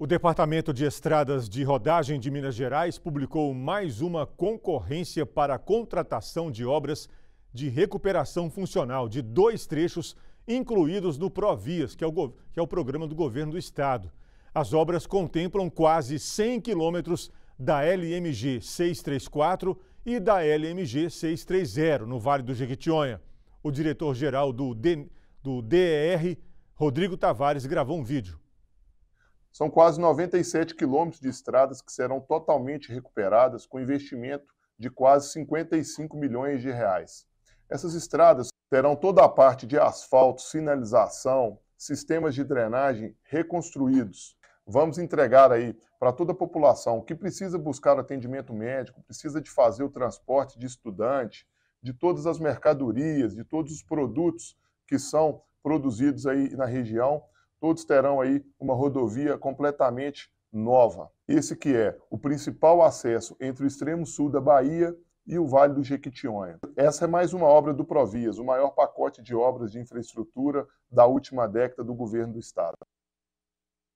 O Departamento de Estradas de Rodagem de Minas Gerais publicou mais uma concorrência para a contratação de obras de recuperação funcional de dois trechos incluídos no Provias, que é o, que é o programa do governo do estado. As obras contemplam quase 100 quilômetros da LMG 634 e da LMG 630, no Vale do Jequitinhonha. O diretor-geral do, do DER, Rodrigo Tavares, gravou um vídeo. São quase 97 quilômetros de estradas que serão totalmente recuperadas com investimento de quase 55 milhões de reais. Essas estradas terão toda a parte de asfalto, sinalização, sistemas de drenagem reconstruídos. Vamos entregar aí para toda a população que precisa buscar atendimento médico, precisa de fazer o transporte de estudante, de todas as mercadorias, de todos os produtos que são produzidos aí na região, todos terão aí uma rodovia completamente nova. Esse que é o principal acesso entre o extremo sul da Bahia e o Vale do Jequitinhonha. Essa é mais uma obra do Provias, o maior pacote de obras de infraestrutura da última década do governo do estado.